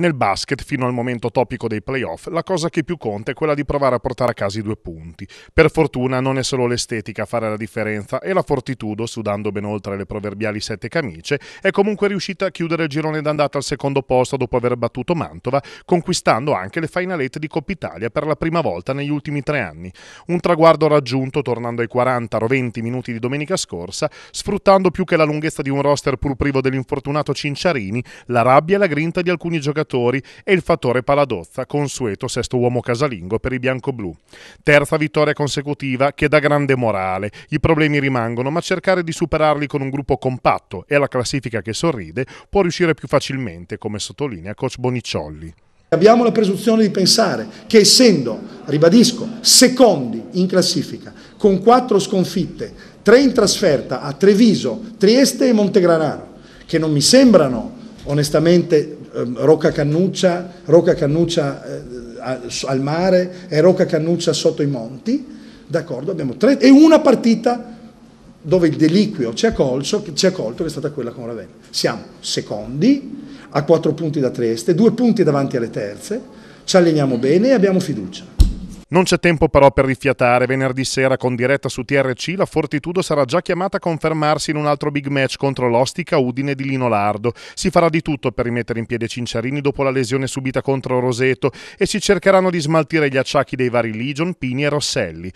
Nel basket, fino al momento topico dei playoff, la cosa che più conta è quella di provare a portare a casa i due punti. Per fortuna non è solo l'estetica a fare la differenza e la fortitudo, sudando ben oltre le proverbiali sette camicie, è comunque riuscita a chiudere il girone d'andata al secondo posto dopo aver battuto Mantova, conquistando anche le finalette di Coppa Italia per la prima volta negli ultimi tre anni. Un traguardo raggiunto tornando ai 40 20 minuti di domenica scorsa, sfruttando più che la lunghezza di un roster pur privo dell'infortunato Cinciarini, la rabbia e la grinta di alcuni giocatori calciatori e il fattore Paladozza, consueto sesto uomo casalingo per i bianco-blu. Terza vittoria consecutiva che dà grande morale. I problemi rimangono, ma cercare di superarli con un gruppo compatto e la classifica che sorride può riuscire più facilmente, come sottolinea coach Bonicciolli. Abbiamo la presunzione di pensare che essendo, ribadisco, secondi in classifica, con quattro sconfitte, tre in trasferta a Treviso, Trieste e Montegranaro, che non mi sembrano onestamente Ehm, Rocca Cannuccia, Rocca Cannuccia eh, al mare e Rocca Cannuccia sotto i monti, d'accordo? Abbiamo tre, e una partita dove il deliquio ci ha, colso, ci ha colto, che è stata quella con Ravenna. Siamo secondi, a quattro punti da Trieste, due punti davanti alle terze, ci alleniamo bene e abbiamo fiducia. Non c'è tempo però per rifiatare. Venerdì sera con diretta su TRC la Fortitudo sarà già chiamata a confermarsi in un altro big match contro l'Ostica Udine di Linolardo. Si farà di tutto per rimettere in piedi Cinciarini dopo la lesione subita contro Roseto e si cercheranno di smaltire gli acciacchi dei vari Legion, Pini e Rosselli.